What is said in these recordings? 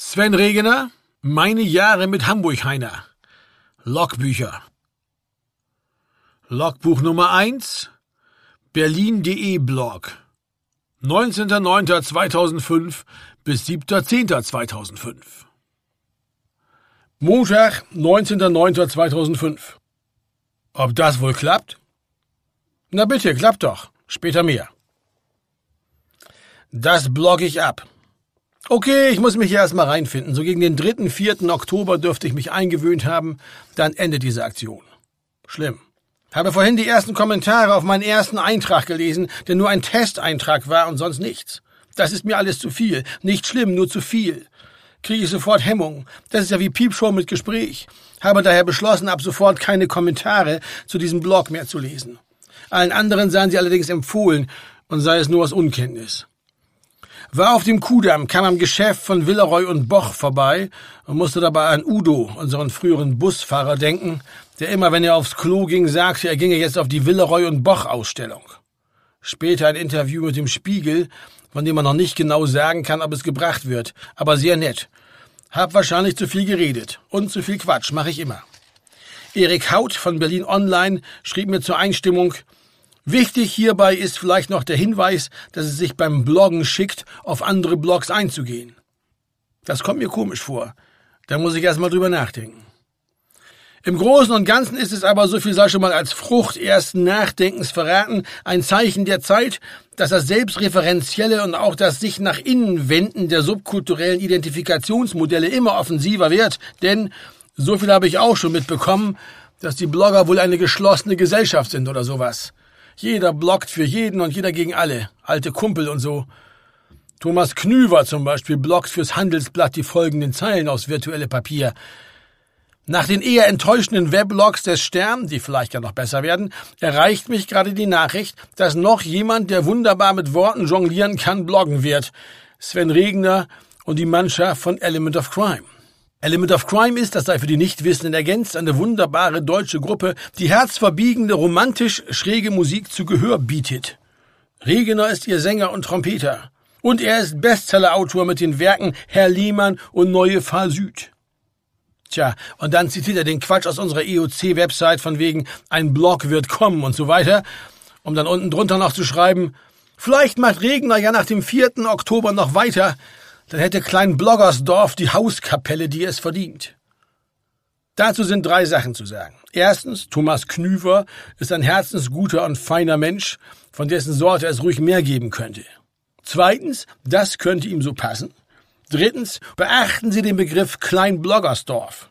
Sven Regener, meine Jahre mit Hamburg Heiner. Logbücher. Logbuch Nummer 1 Berlin.de Blog 19.09.2005 bis 7.10.2005 Montag, 19.09.2005 Ob das wohl klappt? Na bitte, klappt doch. Später mehr. Das blog ich ab. Okay, ich muss mich hier erstmal reinfinden. So gegen den 3., 4. Oktober dürfte ich mich eingewöhnt haben. Dann endet diese Aktion. Schlimm. Habe vorhin die ersten Kommentare auf meinen ersten Eintrag gelesen, der nur ein Testeintrag war und sonst nichts. Das ist mir alles zu viel. Nicht schlimm, nur zu viel. Kriege ich sofort Hemmung. Das ist ja wie Piepshow mit Gespräch. Habe daher beschlossen, ab sofort keine Kommentare zu diesem Blog mehr zu lesen. Allen anderen seien sie allerdings empfohlen und sei es nur aus Unkenntnis war auf dem Kudamm, kam am Geschäft von Villeroy und Boch vorbei und musste dabei an Udo, unseren früheren Busfahrer, denken, der immer, wenn er aufs Klo ging, sagte, er ginge jetzt auf die Villeroy und Boch-Ausstellung. Später ein Interview mit dem Spiegel, von dem man noch nicht genau sagen kann, ob es gebracht wird, aber sehr nett. Hab wahrscheinlich zu viel geredet und zu viel Quatsch, mache ich immer. Erik Haut von Berlin Online schrieb mir zur Einstimmung, Wichtig hierbei ist vielleicht noch der Hinweis, dass es sich beim Bloggen schickt, auf andere Blogs einzugehen. Das kommt mir komisch vor. Da muss ich erstmal drüber nachdenken. Im Großen und Ganzen ist es aber, so viel sei schon mal als Frucht ersten Nachdenkens verraten, ein Zeichen der Zeit, dass das selbstreferenzielle und auch das sich nach innen wenden der subkulturellen Identifikationsmodelle immer offensiver wird, denn so viel habe ich auch schon mitbekommen, dass die Blogger wohl eine geschlossene Gesellschaft sind oder sowas. Jeder blockt für jeden und jeder gegen alle. Alte Kumpel und so. Thomas Knüver zum Beispiel blockt fürs Handelsblatt die folgenden Zeilen aus virtuelle Papier. Nach den eher enttäuschenden Weblogs des Stern, die vielleicht ja noch besser werden, erreicht mich gerade die Nachricht, dass noch jemand, der wunderbar mit Worten jonglieren kann, bloggen wird. Sven Regner und die Mannschaft von Element of Crime. Element of Crime ist, das sei für die Nichtwissenden ergänzt, eine wunderbare deutsche Gruppe, die herzverbiegende, romantisch schräge Musik zu Gehör bietet. Regener ist ihr Sänger und Trompeter. Und er ist Bestsellerautor mit den Werken Herr Lehmann und Neue Fahr Süd. Tja, und dann zitiert er den Quatsch aus unserer EOC-Website von wegen, ein Blog wird kommen und so weiter, um dann unten drunter noch zu schreiben, vielleicht macht Regner ja nach dem 4. Oktober noch weiter, dann hätte Klein Bloggersdorf die Hauskapelle, die es verdient. Dazu sind drei Sachen zu sagen. Erstens, Thomas Knüver ist ein herzensguter und feiner Mensch, von dessen Sorte es ruhig mehr geben könnte. Zweitens, das könnte ihm so passen. Drittens, beachten Sie den Begriff Klein Bloggersdorf.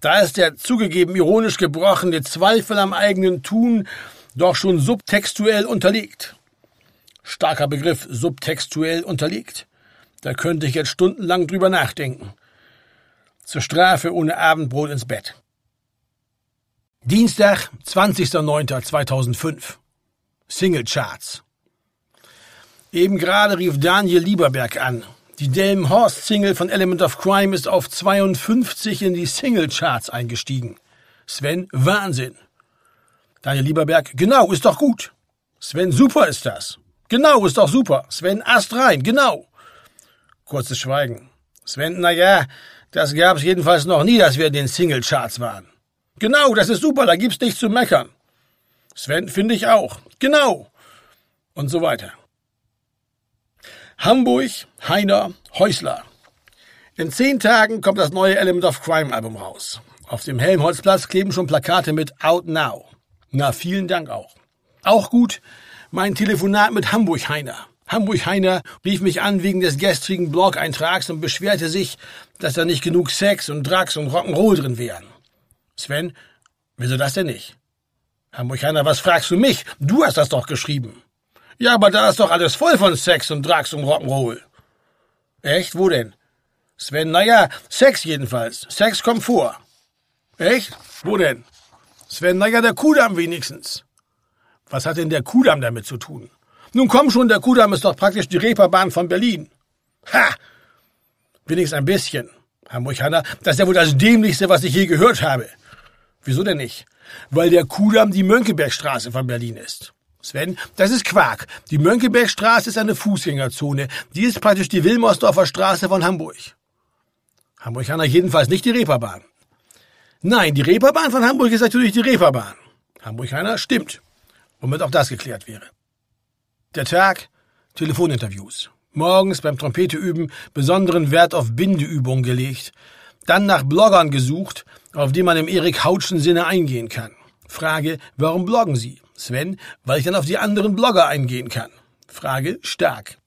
Da ist der zugegeben ironisch gebrochene Zweifel am eigenen Tun doch schon subtextuell unterlegt. Starker Begriff subtextuell unterlegt. Da könnte ich jetzt stundenlang drüber nachdenken. Zur Strafe ohne Abendbrot ins Bett. Dienstag, 20.09.2005. Singlecharts. Eben gerade rief Daniel Lieberberg an. Die Delmenhorst-Single von Element of Crime ist auf 52 in die Singlecharts eingestiegen. Sven, Wahnsinn. Daniel Lieberberg, genau, ist doch gut. Sven, super ist das. Genau, ist doch super. Sven, Ast rein, genau. Kurzes Schweigen. Sven, na ja, das gab's jedenfalls noch nie, dass wir in den Singlecharts waren. Genau, das ist super, da gibt's nichts zu meckern. Sven, finde ich auch. Genau. Und so weiter. Hamburg, Heiner, Häusler. In zehn Tagen kommt das neue Element of Crime Album raus. Auf dem Helmholtzplatz kleben schon Plakate mit Out Now. Na, vielen Dank auch. Auch gut, mein Telefonat mit Hamburg, Heiner. Hamburg Heiner rief mich an wegen des gestrigen Blog-Eintrags und beschwerte sich, dass da nicht genug Sex und Drugs und Rock'n'Roll drin wären. Sven, wieso das denn nicht? Hamburg Heiner, was fragst du mich? Du hast das doch geschrieben. Ja, aber da ist doch alles voll von Sex und Drugs und Rock'n'Roll. Echt? Wo denn? Sven, naja, Sex jedenfalls. Sex kommt vor. Echt? Wo denn? Sven, naja, der Kudamm wenigstens. Was hat denn der Kudamm damit zu tun? Nun komm schon, der Kudamm ist doch praktisch die Reeperbahn von Berlin. Ha! Wenigstens ein bisschen, Hamburg-Hanna. Das ist ja wohl das Dämlichste, was ich je gehört habe. Wieso denn nicht? Weil der Kudamm die Mönckebergstraße von Berlin ist. Sven, das ist Quark. Die Mönckebergstraße ist eine Fußgängerzone. Die ist praktisch die Wilmersdorfer Straße von Hamburg. Hamburg-Hanna jedenfalls nicht die Reeperbahn. Nein, die Reeperbahn von Hamburg ist natürlich die Reeperbahn. Hamburg-Hanna stimmt. Womit auch das geklärt wäre. Der Tag Telefoninterviews. Morgens beim Trompeteüben besonderen Wert auf Bindeübung gelegt. Dann nach Bloggern gesucht, auf die man im Erik Hautschen Sinne eingehen kann. Frage, warum bloggen Sie? Sven, weil ich dann auf die anderen Blogger eingehen kann. Frage, stark.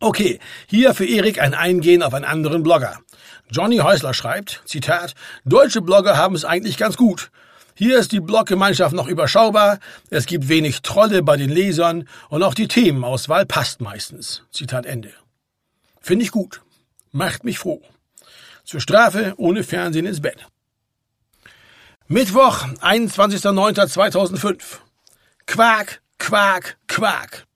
Okay, hier für Erik ein Eingehen auf einen anderen Blogger. Johnny Häusler schreibt, Zitat, deutsche Blogger haben es eigentlich ganz gut. Hier ist die Blockgemeinschaft noch überschaubar, es gibt wenig Trolle bei den Lesern und auch die Themenauswahl passt meistens. Zitat Ende. Finde ich gut. Macht mich froh. Zur Strafe ohne Fernsehen ins Bett. Mittwoch, 21.09.2005. Quark, Quark, Quark.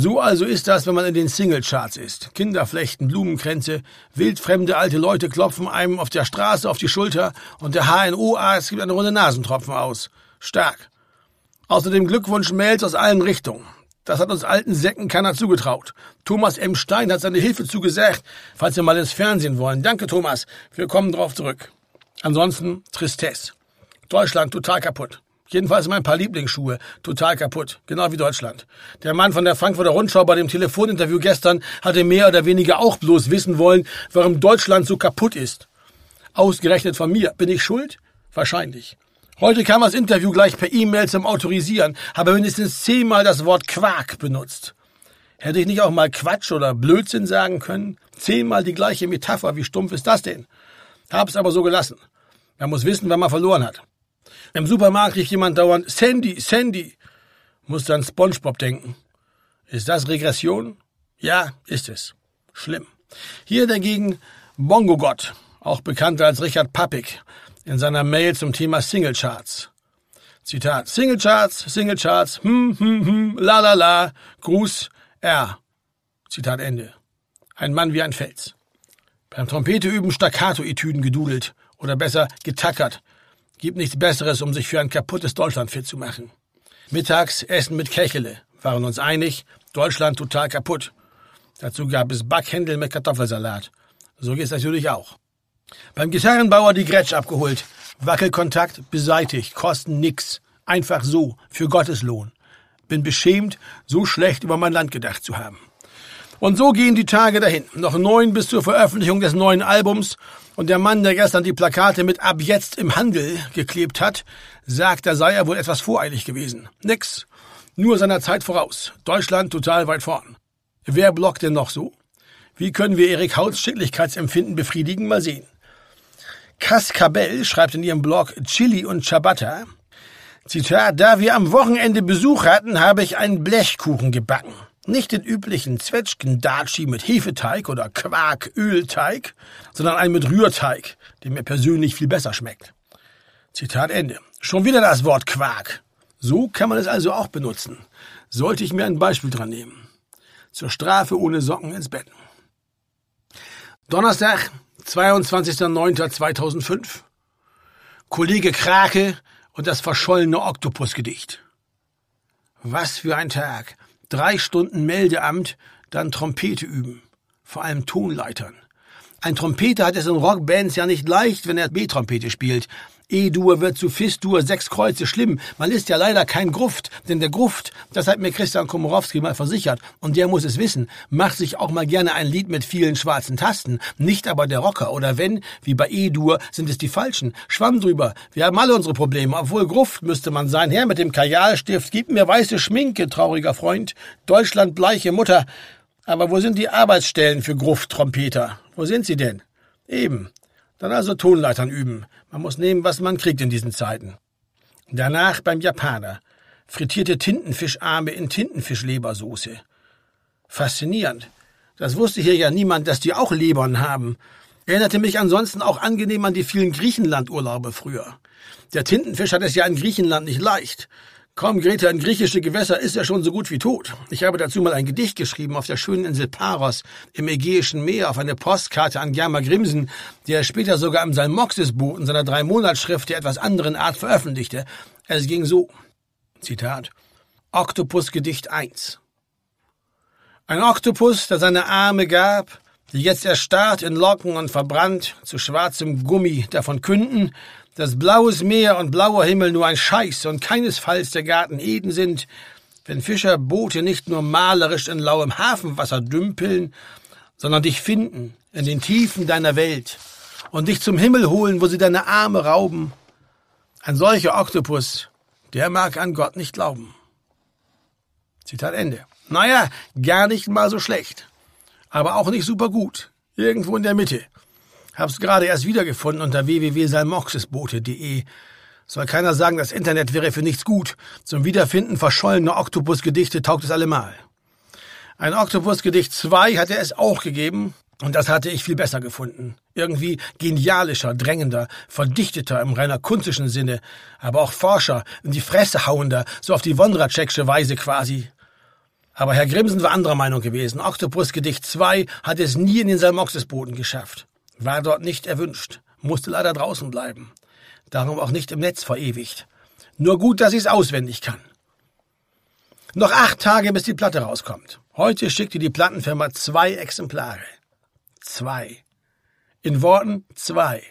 So also ist das, wenn man in den Singlecharts ist. Kinder flechten Blumenkränze, wildfremde alte Leute klopfen einem auf der Straße auf die Schulter und der HNO-Arzt gibt eine Runde Nasentropfen aus. Stark. Außerdem Glückwunsch-Mails aus allen Richtungen. Das hat uns alten Säcken keiner zugetraut. Thomas M. Stein hat seine Hilfe zugesagt, falls wir mal ins Fernsehen wollen. Danke, Thomas. Wir kommen drauf zurück. Ansonsten Tristesse. Deutschland total kaputt. Jedenfalls mein paar Lieblingsschuhe. Total kaputt. Genau wie Deutschland. Der Mann von der Frankfurter Rundschau bei dem Telefoninterview gestern hatte mehr oder weniger auch bloß wissen wollen, warum Deutschland so kaputt ist. Ausgerechnet von mir. Bin ich schuld? Wahrscheinlich. Heute kam das Interview gleich per E-Mail zum Autorisieren, habe mindestens zehnmal das Wort Quark benutzt. Hätte ich nicht auch mal Quatsch oder Blödsinn sagen können? Zehnmal die gleiche Metapher, wie stumpf ist das denn? Hab's aber so gelassen. Man muss wissen, wenn man verloren hat. Im Supermarkt riecht jemand dauernd Sandy, Sandy. Muss an SpongeBob denken. Ist das Regression? Ja, ist es. Schlimm. Hier dagegen Bongo Gott, auch bekannter als Richard Pappig, in seiner Mail zum Thema Singlecharts. Zitat: Singlecharts, Singlecharts, hm, hm, hm, la, la, la, Gruß R. Zitat Ende. Ein Mann wie ein Fels. Beim Trompete üben Staccato-Etüden gedudelt oder besser getackert Gibt nichts Besseres, um sich für ein kaputtes Deutschland fit zu machen. Mittags Essen mit Kechele. Waren uns einig, Deutschland total kaputt. Dazu gab es Backhändel mit Kartoffelsalat. So geht's natürlich auch. Beim Gitarrenbauer die Gretsch abgeholt. Wackelkontakt beseitigt, kosten nix. Einfach so, für Gottes Lohn. Bin beschämt, so schlecht über mein Land gedacht zu haben. Und so gehen die Tage dahin. Noch neun bis zur Veröffentlichung des neuen Albums. Und der Mann, der gestern die Plakate mit Ab jetzt im Handel geklebt hat, sagt, da sei er wohl etwas voreilig gewesen. Nix. Nur seiner Zeit voraus. Deutschland total weit vorn. Wer blockt denn noch so? Wie können wir Erik Hauts Schicklichkeitsempfinden befriedigen? Mal sehen. Cascabel schreibt in ihrem Blog Chili und Ciabatta, Zitat, da wir am Wochenende Besuch hatten, habe ich einen Blechkuchen gebacken. Nicht den üblichen zwetschgen Zwetschgendatschi mit Hefeteig oder Quark-Ölteig, sondern einen mit Rührteig, der mir persönlich viel besser schmeckt. Zitat Ende. Schon wieder das Wort Quark. So kann man es also auch benutzen. Sollte ich mir ein Beispiel dran nehmen. Zur Strafe ohne Socken ins Bett. Donnerstag, 22.09.2005. Kollege Krake und das verschollene Oktopusgedicht. Was für ein Tag drei Stunden Meldeamt, dann Trompete üben. Vor allem Tonleitern. Ein Trompeter hat es in Rockbands ja nicht leicht, wenn er B-Trompete spielt. E-Dur wird zu Fis-Dur, sechs Kreuze, schlimm. Man ist ja leider kein Gruft, denn der Gruft, das hat mir Christian Komorowski mal versichert, und der muss es wissen, macht sich auch mal gerne ein Lied mit vielen schwarzen Tasten, nicht aber der Rocker, oder wenn, wie bei E-Dur, sind es die falschen. Schwamm drüber, wir haben alle unsere Probleme, obwohl Gruft müsste man sein, her mit dem Kajalstift, gib mir weiße Schminke, trauriger Freund, Deutschland bleiche Mutter. Aber wo sind die Arbeitsstellen für Gruft-Trompeter? Wo sind sie denn? Eben. Dann also Tonleitern üben. Man muss nehmen, was man kriegt in diesen Zeiten. Danach beim Japaner. Frittierte Tintenfischarme in Tintenfischlebersoße. Faszinierend. Das wusste hier ja niemand, dass die auch Lebern haben. Erinnerte mich ansonsten auch angenehm an die vielen Griechenlandurlaube früher. Der Tintenfisch hat es ja in Griechenland nicht leicht. Kaum Greta, in griechische Gewässer, ist er schon so gut wie tot. Ich habe dazu mal ein Gedicht geschrieben auf der schönen Insel Paros im Ägäischen Meer auf eine Postkarte an Germa Grimsen, die er später sogar im Salmoxis-Buch in seiner Drei-Monats-Schrift der etwas anderen Art veröffentlichte. Es ging so, Zitat, Oktopus-Gedicht 1. Ein Oktopus, der seine Arme gab, die jetzt erstarrt in Locken und verbrannt, zu schwarzem Gummi davon künden, dass blaues Meer und blauer Himmel nur ein Scheiß und keinesfalls der Garten Eden sind, wenn Fischerboote nicht nur malerisch in lauem Hafenwasser dümpeln, sondern dich finden in den Tiefen deiner Welt und dich zum Himmel holen, wo sie deine Arme rauben. Ein solcher Oktopus, der mag an Gott nicht glauben. Zitat Ende. Naja, gar nicht mal so schlecht. Aber auch nicht super gut. Irgendwo in der Mitte. Hab's gerade erst wiedergefunden unter www.salmoxisboote.de. Soll keiner sagen, das Internet wäre für nichts gut. Zum Wiederfinden verschollener Oktopusgedichte taugt es allemal. Ein Oktopusgedicht 2 hatte es auch gegeben, und das hatte ich viel besser gefunden. Irgendwie genialischer, drängender, verdichteter im reiner kunstischen Sinne, aber auch forscher, in die Fresse hauender, so auf die Wondratschecksche Weise quasi. Aber Herr Grimsen war anderer Meinung gewesen. Oktopusgedicht 2 hat es nie in den Salmoxisboden geschafft. War dort nicht erwünscht, musste leider draußen bleiben. Darum auch nicht im Netz verewigt. Nur gut, dass ich es auswendig kann. Noch acht Tage, bis die Platte rauskommt. Heute schickte die Plattenfirma zwei Exemplare. Zwei. In Worten zwei.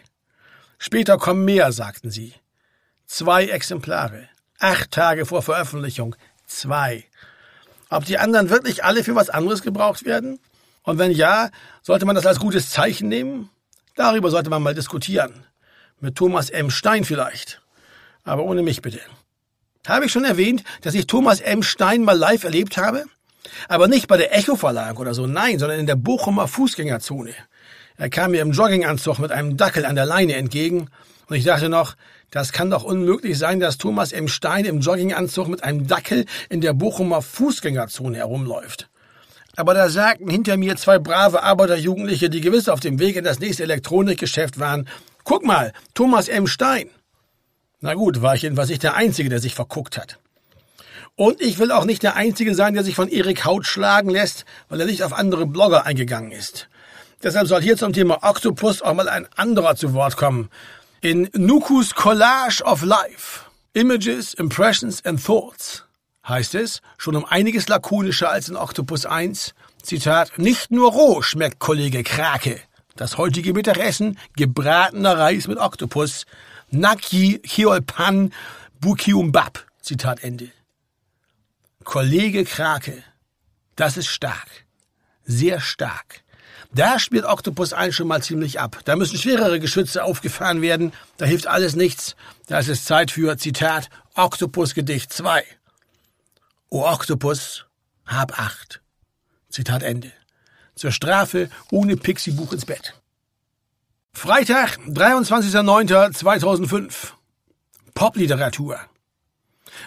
Später kommen mehr, sagten sie. Zwei Exemplare. Acht Tage vor Veröffentlichung. Zwei. Ob die anderen wirklich alle für was anderes gebraucht werden? Und wenn ja, sollte man das als gutes Zeichen nehmen? Darüber sollte man mal diskutieren. Mit Thomas M. Stein vielleicht. Aber ohne mich bitte. Habe ich schon erwähnt, dass ich Thomas M. Stein mal live erlebt habe? Aber nicht bei der Echo-Verlag oder so, nein, sondern in der Bochumer Fußgängerzone. Er kam mir im Jogginganzug mit einem Dackel an der Leine entgegen und ich dachte noch, das kann doch unmöglich sein, dass Thomas M. Stein im Jogginganzug mit einem Dackel in der Bochumer Fußgängerzone herumläuft aber da sagten hinter mir zwei brave Arbeiterjugendliche, die gewiss auf dem Weg in das nächste Elektronikgeschäft waren, guck mal, Thomas M. Stein. Na gut, war ich jedenfalls nicht der Einzige, der sich verguckt hat. Und ich will auch nicht der Einzige sein, der sich von Erik Haut schlagen lässt, weil er nicht auf andere Blogger eingegangen ist. Deshalb soll hier zum Thema Octopus auch mal ein anderer zu Wort kommen. In Nukus Collage of Life, Images, Impressions and Thoughts heißt es, schon um einiges lakonischer als in Octopus 1, Zitat, nicht nur roh schmeckt Kollege Krake. Das heutige Mittagessen, gebratener Reis mit Octopus, Naki Chiolpan Bukiumbab. Zitat Ende. Kollege Krake, das ist stark. Sehr stark. Da spielt Octopus 1 schon mal ziemlich ab. Da müssen schwerere Geschütze aufgefahren werden. Da hilft alles nichts. Da ist es Zeit für, Zitat, Octopus Gedicht 2. O Oktopus, hab acht. Zitat Ende. Zur Strafe ohne Pixiebuch ins Bett. Freitag, 23.09.2005. Popliteratur.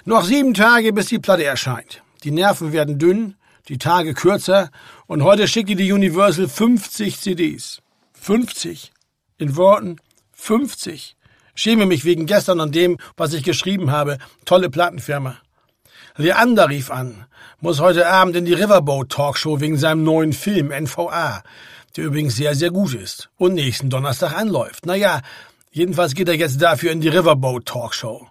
Noch sieben Tage, bis die Platte erscheint. Die Nerven werden dünn, die Tage kürzer und heute schicke die Universal 50 CDs. 50. In Worten 50. Schäme mich wegen gestern an dem, was ich geschrieben habe. Tolle Plattenfirma. Leander rief an, muss heute Abend in die Riverboat Talkshow wegen seinem neuen Film NVA, der übrigens sehr, sehr gut ist und nächsten Donnerstag anläuft. Naja, jedenfalls geht er jetzt dafür in die Riverboat Talkshow.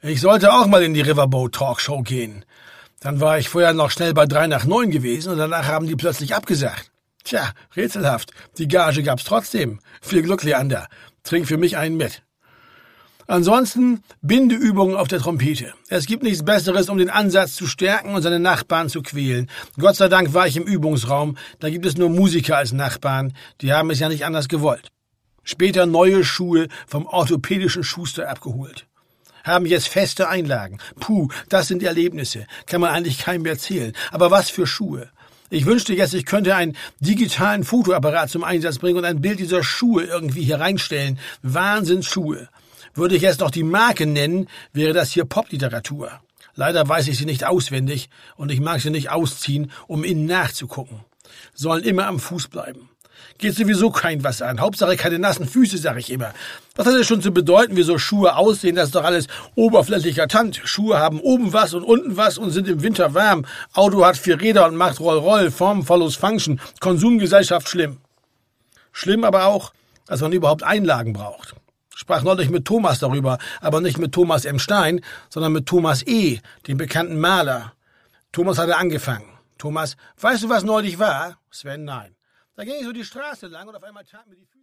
Ich sollte auch mal in die Riverboat Talkshow gehen. Dann war ich vorher noch schnell bei drei nach neun gewesen und danach haben die plötzlich abgesagt. Tja, rätselhaft. Die Gage gab's trotzdem. Viel Glück, Leander. Trink für mich einen mit. Ansonsten Bindeübungen auf der Trompete. Es gibt nichts Besseres, um den Ansatz zu stärken und seine Nachbarn zu quälen. Gott sei Dank war ich im Übungsraum, da gibt es nur Musiker als Nachbarn, die haben es ja nicht anders gewollt. Später neue Schuhe vom orthopädischen Schuster abgeholt haben jetzt feste Einlagen. Puh, das sind Erlebnisse. Kann man eigentlich keinem mehr zählen. Aber was für Schuhe. Ich wünschte jetzt, ich könnte einen digitalen Fotoapparat zum Einsatz bringen und ein Bild dieser Schuhe irgendwie hier reinstellen. Wahnsinnsschuhe. Würde ich jetzt noch die Marke nennen, wäre das hier Popliteratur. Leider weiß ich sie nicht auswendig und ich mag sie nicht ausziehen, um ihnen nachzugucken. Sollen immer am Fuß bleiben. Geht sowieso kein was an. Hauptsache keine nassen Füße, sag ich immer. Was hat das schon zu bedeuten, wie so Schuhe aussehen? Das ist doch alles oberflächlicher Tand. Schuhe haben oben was und unten was und sind im Winter warm. Auto hat vier Räder und macht Roll-Roll. Form follows Function. Konsumgesellschaft schlimm. Schlimm aber auch, dass man überhaupt Einlagen braucht. Sprach neulich mit Thomas darüber, aber nicht mit Thomas M. Stein, sondern mit Thomas E., dem bekannten Maler. Thomas hatte angefangen. Thomas, weißt du, was neulich war? Sven, nein. Da ging ich so die Straße lang und auf einmal tat mir die...